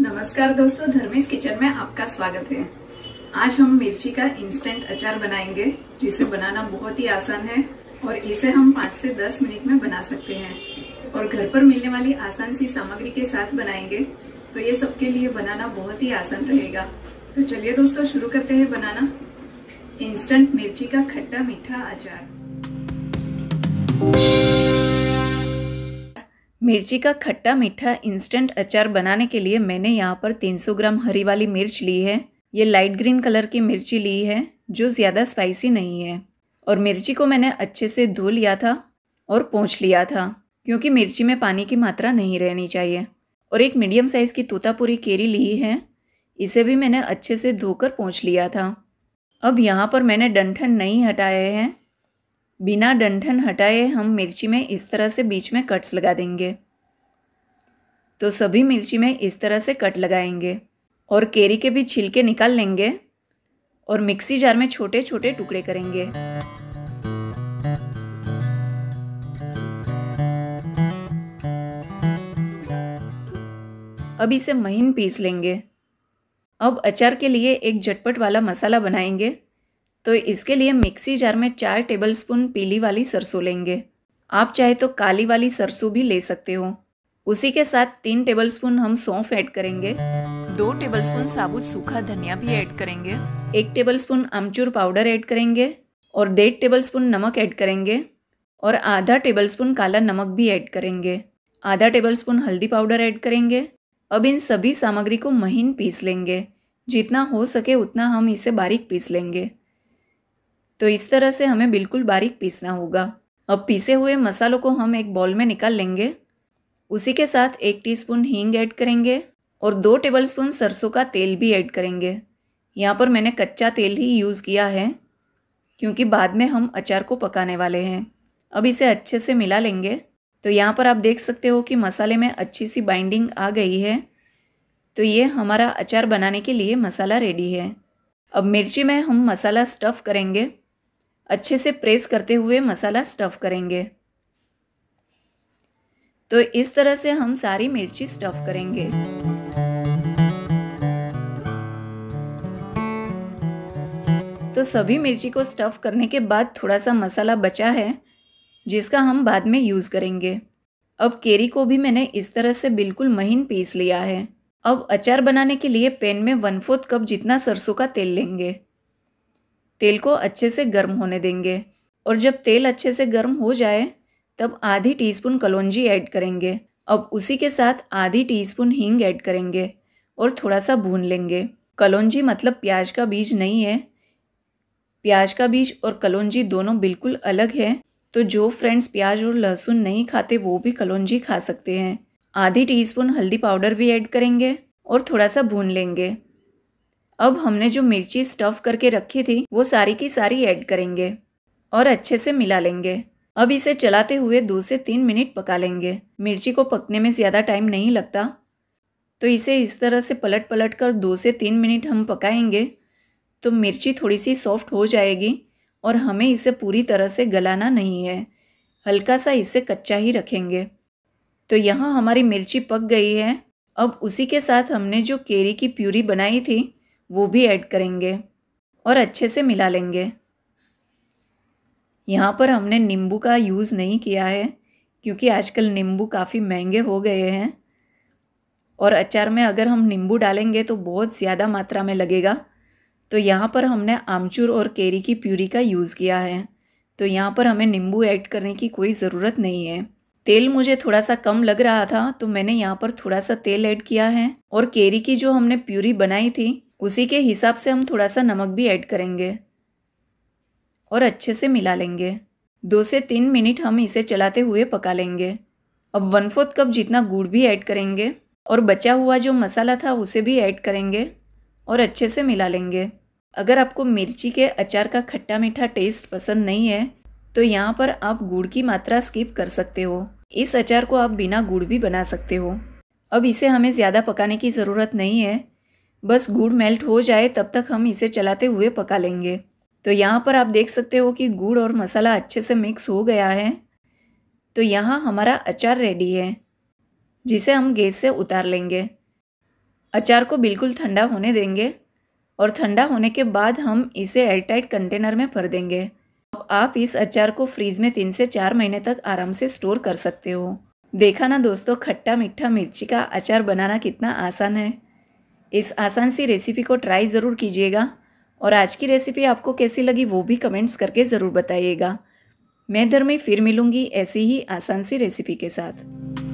नमस्कार दोस्तों धर्मेश किचन में आपका स्वागत है आज हम मिर्ची का इंस्टेंट अचार बनाएंगे जिसे बनाना बहुत ही आसान है और इसे हम 5 से 10 मिनट में बना सकते हैं और घर पर मिलने वाली आसान सी सामग्री के साथ बनाएंगे तो ये सबके लिए बनाना बहुत ही आसान रहेगा तो चलिए दोस्तों शुरू करते हैं बनाना इंस्टेंट मिर्ची का खट्टा मीठा अचार मिर्ची का खट्टा मीठा इंस्टेंट अचार बनाने के लिए मैंने यहाँ पर 300 ग्राम हरी वाली मिर्च ली है ये लाइट ग्रीन कलर की मिर्ची ली है जो ज़्यादा स्पाइसी नहीं है और मिर्ची को मैंने अच्छे से धो लिया था और पोंछ लिया था क्योंकि मिर्ची में पानी की मात्रा नहीं रहनी चाहिए और एक मीडियम साइज़ की तोतापुरी केरी ली है इसे भी मैंने अच्छे से धोकर पोंछ लिया था अब यहाँ पर मैंने डंठन नहीं हटाए हैं बिना डंठन हटाए हम मिर्ची में इस तरह से बीच में कट्स लगा देंगे तो सभी मिर्ची में इस तरह से कट लगाएंगे और केरी के भी छिलके निकाल लेंगे और मिक्सी जार में छोटे छोटे टुकड़े करेंगे अब इसे महीन पीस लेंगे अब अचार के लिए एक झटपट वाला मसाला बनाएंगे तो इसके लिए मिक्सी जार में चार टेबलस्पून पीली वाली सरसों लेंगे आप चाहे तो काली वाली सरसों भी ले सकते हो उसी के साथ तीन टेबलस्पून हम सौंफ ऐड करेंगे दो टेबलस्पून साबुत सूखा धनिया भी ऐड करेंगे एक टेबलस्पून आमचूर पाउडर ऐड करेंगे और डेढ़ टेबलस्पून नमक ऐड करेंगे और आधा टेबलस्पून काला नमक भी ऐड करेंगे आधा टेबलस्पून हल्दी पाउडर ऐड करेंगे अब इन सभी सामग्री को महीन पीस लेंगे जितना हो सके उतना हम इसे बारीक पीस लेंगे तो इस तरह से हमें बिल्कुल बारीक पीसना होगा अब पीसे हुए मसालों को हम एक बॉल में निकाल लेंगे उसी के साथ एक टीस्पून हींग ऐड करेंगे और दो टेबलस्पून सरसों का तेल भी ऐड करेंगे यहाँ पर मैंने कच्चा तेल ही यूज़ किया है क्योंकि बाद में हम अचार को पकाने वाले हैं अब इसे अच्छे से मिला लेंगे तो यहाँ पर आप देख सकते हो कि मसाले में अच्छी सी बाइंडिंग आ गई है तो ये हमारा अचार बनाने के लिए मसाला रेडी है अब मिर्ची में हम मसाला स्टफ़ करेंगे अच्छे से प्रेस करते हुए मसाला स्टफ़ करेंगे तो इस तरह से हम सारी मिर्ची स्टफ़ करेंगे तो सभी मिर्ची को स्टफ़ करने के बाद थोड़ा सा मसाला बचा है जिसका हम बाद में यूज़ करेंगे अब केरी को भी मैंने इस तरह से बिल्कुल महीन पीस लिया है अब अचार बनाने के लिए पैन में वन फोर्थ कप जितना सरसों का तेल लेंगे तेल को अच्छे से गर्म होने देंगे और जब तेल अच्छे से गर्म हो जाए तब आधी टीस्पून कलौंजी ऐड करेंगे अब उसी के साथ आधी टीस्पून हींग ऐड करेंगे और थोड़ा सा भून लेंगे कलौंजी मतलब प्याज का बीज नहीं है प्याज का बीज और कलौंजी दोनों बिल्कुल अलग है तो जो फ्रेंड्स प्याज और लहसुन नहीं खाते वो भी कलौंजी खा सकते हैं आधी टीस्पून हल्दी पाउडर भी ऐड करेंगे और थोड़ा सा भून लेंगे अब हमने जो मिर्ची स्टफ़ करके रखी थी वो सारी की सारी ऐड करेंगे और अच्छे से मिला लेंगे अब इसे चलाते हुए दो से तीन मिनट पका लेंगे मिर्ची को पकने में ज़्यादा टाइम नहीं लगता तो इसे इस तरह से पलट पलट कर दो से तीन मिनट हम पकाएंगे तो मिर्ची थोड़ी सी सॉफ्ट हो जाएगी और हमें इसे पूरी तरह से गलाना नहीं है हल्का सा इसे कच्चा ही रखेंगे तो यहाँ हमारी मिर्ची पक गई है अब उसी के साथ हमने जो केरी की प्यूरी बनाई थी वो भी ऐड करेंगे और अच्छे से मिला लेंगे यहाँ पर हमने नींबू का यूज़ नहीं किया है क्योंकि आजकल नींबू काफ़ी महंगे हो गए हैं और अचार में अगर हम नींबू डालेंगे तो बहुत ज़्यादा मात्रा में लगेगा तो यहाँ पर हमने आमचूर और केरी की प्यूरी का यूज़ किया है तो यहाँ पर हमें नींबू ऐड करने की कोई ज़रूरत नहीं है तेल मुझे थोड़ा सा कम लग रहा था तो मैंने यहाँ पर थोड़ा सा तेल ऐड किया है और केरी की जो हमने प्यूरी बनाई थी उसी के हिसाब से हम थोड़ा सा नमक भी ऐड करेंगे और अच्छे से मिला लेंगे दो से तीन मिनट हम इसे चलाते हुए पका लेंगे अब वन फोर्थ कप जितना गुड़ भी ऐड करेंगे और बचा हुआ जो मसाला था उसे भी ऐड करेंगे और अच्छे से मिला लेंगे अगर आपको मिर्ची के अचार का खट्टा मीठा टेस्ट पसंद नहीं है तो यहाँ पर आप गुड़ की मात्रा स्किप कर सकते हो इस अचार को आप बिना गुड़ भी बना सकते हो अब इसे हमें ज़्यादा पकाने की ज़रूरत नहीं है बस गुड़ मेल्ट हो जाए तब तक हम इसे चलाते हुए पका लेंगे तो यहाँ पर आप देख सकते हो कि गुड़ और मसाला अच्छे से मिक्स हो गया है तो यहाँ हमारा अचार रेडी है जिसे हम गैस से उतार लेंगे अचार को बिल्कुल ठंडा होने देंगे और ठंडा होने के बाद हम इसे एयरटाइट कंटेनर में भर देंगे अब आप इस अचार को फ्रीज में तीन से चार महीने तक आराम से स्टोर कर सकते हो देखा ना दोस्तों खट्टा मीठा मिर्ची का अचार बनाना कितना आसान है इस आसान सी रेसिपी को ट्राई ज़रूर कीजिएगा और आज की रेसिपी आपको कैसी लगी वो भी कमेंट्स करके ज़रूर बताइएगा मैं धर्मी फिर मिलूँगी ऐसी ही आसान सी रेसिपी के साथ